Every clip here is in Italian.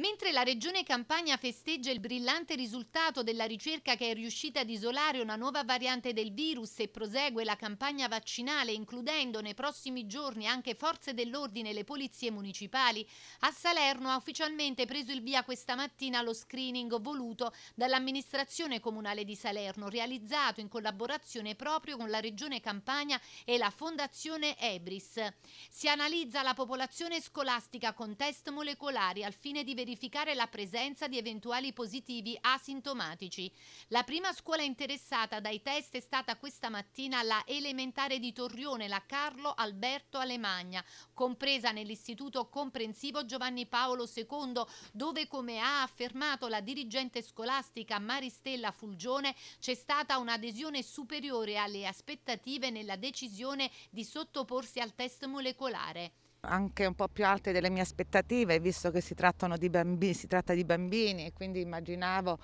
Mentre la Regione Campania festeggia il brillante risultato della ricerca che è riuscita ad isolare una nuova variante del virus e prosegue la campagna vaccinale includendo nei prossimi giorni anche forze dell'ordine e le polizie municipali, a Salerno ha ufficialmente preso il via questa mattina lo screening voluto dall'amministrazione comunale di Salerno, realizzato in collaborazione proprio con la Regione Campania e la Fondazione Ebris. Si analizza la popolazione scolastica con test molecolari al fine di verificare verificare la presenza di eventuali positivi asintomatici. La prima scuola interessata dai test è stata questa mattina la elementare di Torrione, la Carlo Alberto Alemagna, compresa nell'istituto comprensivo Giovanni Paolo II, dove come ha affermato la dirigente scolastica Maristella Fulgione c'è stata un'adesione superiore alle aspettative nella decisione di sottoporsi al test molecolare anche un po' più alte delle mie aspettative, visto che si, di bambini, si tratta di bambini e quindi immaginavo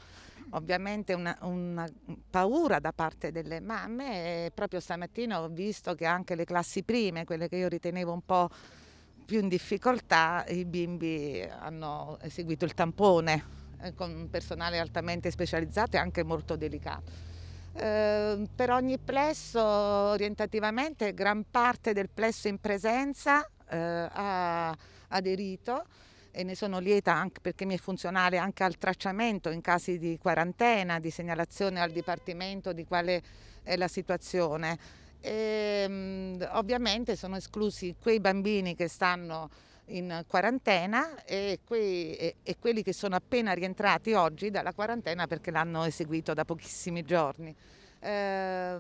ovviamente una, una, paura da parte delle mamme e proprio stamattina ho visto che anche le classi prime, quelle che io ritenevo un po' più in difficoltà, i bimbi hanno eseguito il tampone eh, con un personale altamente specializzato e anche molto delicato. Eh, per ogni plesso orientativamente gran parte del plesso in presenza eh, ha aderito e ne sono lieta anche perché mi è funzionale anche al tracciamento in casi di quarantena, di segnalazione al dipartimento di quale è la situazione. E, ehm, ovviamente sono esclusi quei bambini che stanno in quarantena e, quei, e, e quelli che sono appena rientrati oggi dalla quarantena perché l'hanno eseguito da pochissimi giorni. Eh,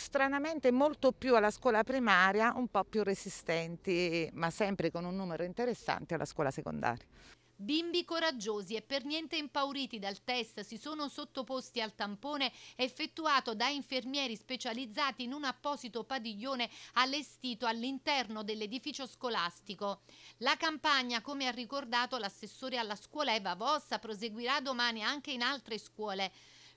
stranamente molto più alla scuola primaria, un po' più resistenti, ma sempre con un numero interessante alla scuola secondaria. Bimbi coraggiosi e per niente impauriti dal test si sono sottoposti al tampone effettuato da infermieri specializzati in un apposito padiglione allestito all'interno dell'edificio scolastico. La campagna, come ha ricordato l'assessore alla scuola Eva Vossa, proseguirà domani anche in altre scuole.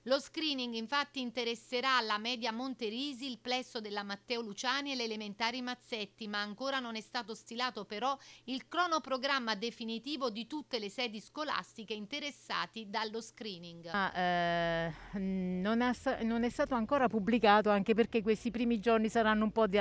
Lo screening infatti interesserà la media Monterisi, il plesso della Matteo Luciani e l'elementari Mazzetti, ma ancora non è stato stilato però il cronoprogramma definitivo di tutte le sedi scolastiche interessate dallo screening. Ah, eh, non, ha, non, è stato ancora pubblicato anche perché questi primi giorni saranno un po' di,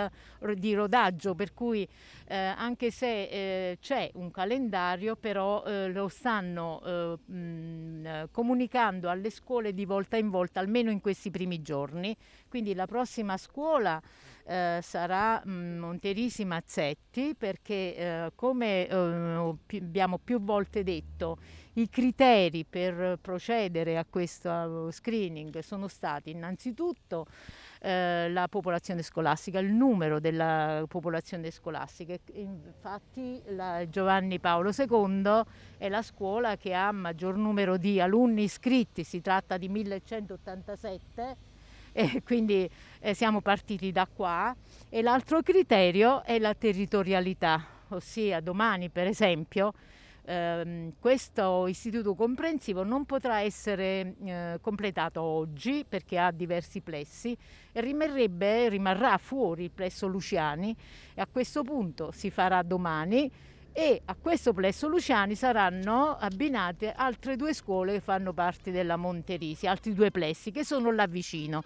di rodaggio, per cui eh, anche se eh, c'è un calendario però eh, lo stanno eh, mh, comunicando alle scuole di volta volta in volta, almeno in questi primi giorni. Quindi la prossima scuola eh, sarà mm, Monterisi Mazzetti perché eh, come eh, abbiamo più volte detto i criteri per procedere a questo eh, screening sono stati innanzitutto eh, la popolazione scolastica, il numero della popolazione scolastica. Infatti la Giovanni Paolo II è la scuola che ha maggior numero di alunni iscritti, si tratta di 1187 e quindi eh, siamo partiti da qua e l'altro criterio è la territorialità, ossia domani per esempio Ehm, questo istituto comprensivo non potrà essere eh, completato oggi perché ha diversi plessi e rimarrà fuori il plesso Luciani e a questo punto si farà domani e a questo plesso Luciani saranno abbinate altre due scuole che fanno parte della Monterisi, altri due plessi che sono là vicino